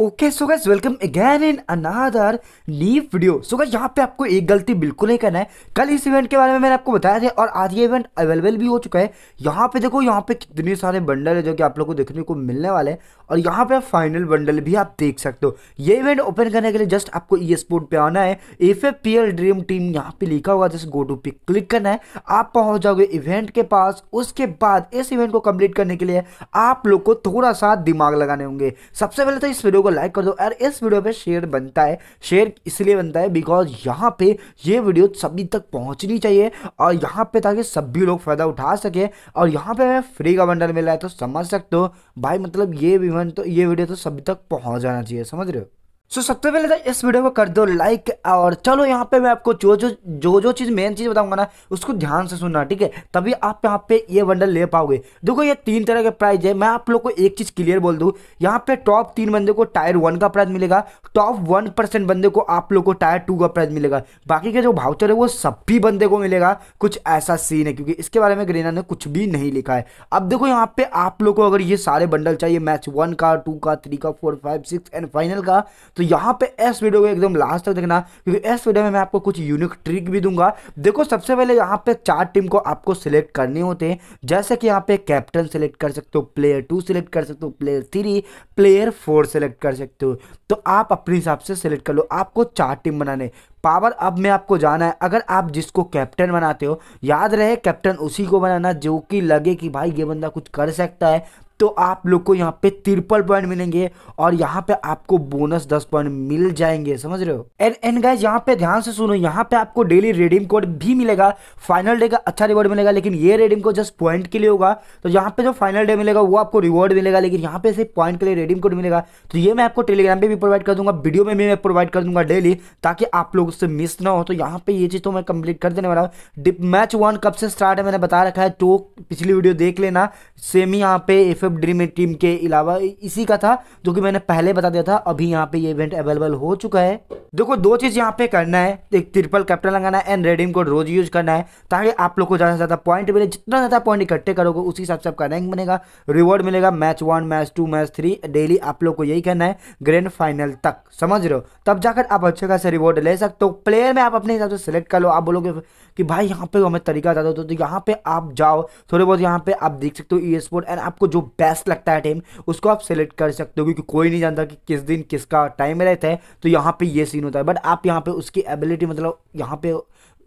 Okay so guys welcome again in another live video so guys यहाँ पे आपको एक गलती बिल्कुल नहीं करना है कल इस इवेंट के बारे में मैंने आपको बताया था और आज ये इवेंट अवेलेबल भी हो चुका है यहाँ पे देखो यहाँ पे कितने सारे बंडल है जो कि आप लोग को देखने को मिलने वाले हैं और यहाँ पे फाइनल बंडल भी आप देख सकते हो ये इवेंट ओपन करने के लिए जस्ट आपको ई स्पोर्ट पे आना है F F P L dream team यहाँ पे लिखा हुआ जस्ट गो टू पे क्लिक करना है आप पहुंच जाओगे इवेंट के पास उसके बाद इस इवेंट को कंप्लीट करने के लिए आप लोग को थोड़ा सा दिमाग लगाने होंगे सबसे पहले तो इस वीडियो को लाइक कर दो यार इस वीडियो पे शेयर बनता है शेयर इसलिए बनता है बिकॉज यहाँ पे ये वीडियो सभी तक पहुँचनी चाहिए और यहाँ पे ताकि सभी लोग फ़ायदा उठा सके और यहाँ पे हमें फ्री का बंडल मिला है तो समझ सकते हो भाई मतलब ये भी तो ये वीडियो तो सभी तक पहुँच जाना चाहिए समझ रहे हो सो so, सबसे पहले तो इस वीडियो को कर दो लाइक और चलो यहाँ पे मैं आपको जो जो जो जो चीज़ मेन चीज़ बताऊंगा ना उसको ध्यान से सुनना ठीक है तभी आप यहाँ पे ये बंडल ले पाओगे देखो ये तीन तरह के प्राइज है मैं आप लोग को एक चीज़ क्लियर बोल दूँ यहाँ पे टॉप तीन बंदे को टायर वन का प्राइज मिलेगा टॉप वन परसेंट बंदे को आप लोग को टायर टू का प्राइज मिलेगा बाकी के जो भाउचर है वो सभी बंदे को मिलेगा कुछ ऐसा सीन है क्योंकि इसके बारे में ग्रेना ने कुछ भी नहीं लिखा है अब देखो यहाँ पे आप लोग को अगर ये सारे बंडल चाहिए मैच वन का टू का थ्री का four five six and final का तो यहाँ पे एस वीडियो को एकदम लास्ट तक देखना क्योंकि एस वीडियो में मैं आपको कुछ यूनिक ट्रिक भी दूंगा देखो सबसे पहले यहाँ पे चार टीम को आपको सिलेक्ट करने होते हैं जैसे कि यहाँ पे कैप्टन सिलेक्ट कर सकते हो प्लेयर टू सेलेक्ट कर सकते हो player three player four select कर सकते हो तो आप अपने हिसाब से सिलेक्ट कर लो आपको चार टीम बनाने पावर अब में आपको जाना है अगर आप जिसको कैप्टन बनाते हो याद रहे कैप्टन उसी को बनाना जो कि लगे कि भाई ये बंदा कुछ कर सकता है तो आप लोग को यहाँ पे तिरपल पॉइंट मिलेंगे और यहाँ पे आपको बोनस दस पॉइंट मिल जाएंगे समझ रहे हो एंड एंड गाइज यहाँ पे ध्यान से सुनो यहाँ पे आपको डेली रेडिंग कोड भी मिलेगा फाइनल डे का अच्छा रिवॉर्ड मिलेगा लेकिन ये रेडिंग कोड जस्ट पॉइंट के लिए होगा तो यहाँ पे जो फाइनल डे मिलेगा वो आपको रिवॉर्ड मिलेगा लेकिन यहाँ पे सिर्फ पॉइंट के लिए रिडीम कोड मिलेगा तो ये मैं आपको टेलीग्राम पर भी प्रोवाइड कर दूंगा वीडियो में भी मैं प्रोवाइड कर दूंगा डेली ताकि आप लोग लोग उससे मिस ना हो तो यहाँ पे ये चीज़ तो मैं कंप्लीट कर देने वाला हूँ डिप मैच वन कब से स्टार्ट है मैंने बता रखा है तो पिछली वीडियो देख लेना सेम ही यहाँ पे एफ एफ ड्रीम टीम के अलावा इसी का था जो कि मैंने पहले बता दिया था अभी यहाँ पे ये इवेंट अवेलेबल हो चुका है देखो दो चीज़ यहाँ पे करना है एक ट्रिपल कैप्टन लगाना है एंड रेडीम कोड रोज यूज करना है ताकि आप लोग को ज़्यादा से ज़्यादा पॉइंट मिले जितना ज़्यादा पॉइंट इकट्ठे करोगे उसी हिसाब से आपका रैंक बनेगा रिवॉर्ड मिलेगा match one match two match three daily आप लोग को यही करना है ग्रैंड फाइनल तक समझ रहे हो तब जाकर आप अच्छे खासे रिवॉर्ड ले सकते तो प्लेयर में आप अपने हिसाब से सेलेक्ट कर लो आप बोलोगे कि भाई यहाँ पे हमें तरीका बता दो तो, तो यहाँ पे आप जाओ थोड़े बहुत यहाँ पे आप देख सकते हो ई स्पोर्ट एंड आपको जो बेस्ट लगता है टीम उसको आप सेलेक्ट कर सकते हो क्योंकि कोई नहीं जानता कि किस दिन किसका टाइम रहता है तो यहाँ पे ये सीन होता है बट आप यहाँ पे उसकी एबिलिटी मतलब यहाँ पे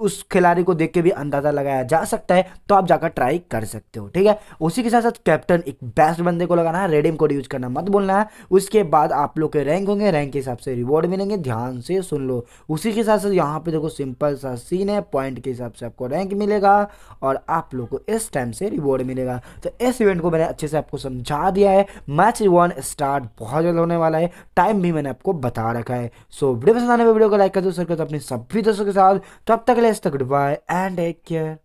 उस खिलाड़ी को देख के भी अंदाज़ा लगाया जा सकता है तो आप जाकर ट्राई कर सकते हो ठीक है उसी के साथ साथ कैप्टन एक बेस्ट बंदे को लगाना है रेडियम कोड यूज करना मत बोलना है उसके बाद आप लोग के रैंक होंगे रैंक के हिसाब से रिवॉर्ड मिलेंगे ध्यान से सुन लो उसी के साथ साथ यहाँ पे देखो सिंपल सा सीन है पॉइंट के हिसाब से आपको रैंक मिलेगा और आप लोग को इस टाइम से रिवॉर्ड मिलेगा तो इस इवेंट को मैंने अच्छे से आपको समझा दिया है मैच वन स्टार्ट बहुत जल्द होने वाला है टाइम भी मैंने आपको बता रखा है सो वीडियो पसंद आने पर वीडियो को लाइक कर दो सर कर अपने सभी दोस्तों के साथ तब तो तक ले Bless the goodbye and take care.